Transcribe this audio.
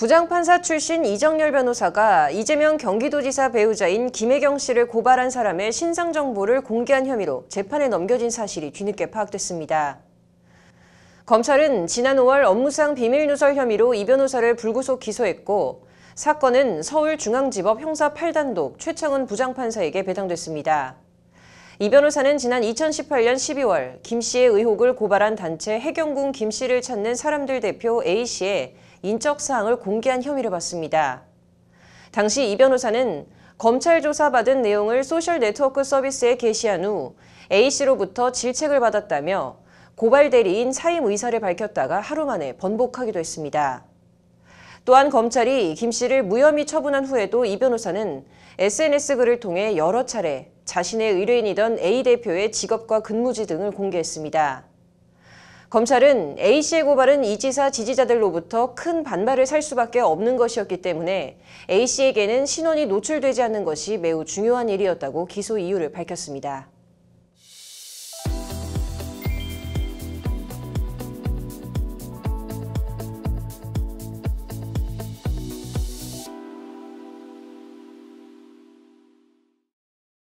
부장판사 출신 이정열 변호사가 이재명 경기도지사 배우자인 김혜경 씨를 고발한 사람의 신상 정보를 공개한 혐의로 재판에 넘겨진 사실이 뒤늦게 파악됐습니다. 검찰은 지난 5월 업무상 비밀누설 혐의로 이 변호사를 불구속 기소했고 사건은 서울중앙지법 형사 8단독 최창은 부장판사에게 배당됐습니다. 이 변호사는 지난 2018년 12월 김 씨의 의혹을 고발한 단체 해경군 김 씨를 찾는 사람들 대표 A 씨의 인적사항을 공개한 혐의를 받습니다. 당시 이 변호사는 검찰 조사받은 내용을 소셜 네트워크 서비스에 게시한 후 A씨로부터 질책을 받았다며 고발 대리인 사임 의사를 밝혔다가 하루 만에 번복하기도 했습니다. 또한 검찰이 김 씨를 무혐의 처분한 후에도 이 변호사는 SNS 글을 통해 여러 차례 자신의 의뢰인이던 A 대표의 직업과 근무지 등을 공개했습니다. 검찰은 A 씨의 고발은 이 지사 지지자들로부터 큰 반발을 살 수밖에 없는 것이었기 때문에 A 씨에게는 신원이 노출되지 않는 것이 매우 중요한 일이었다고 기소 이유를 밝혔습니다.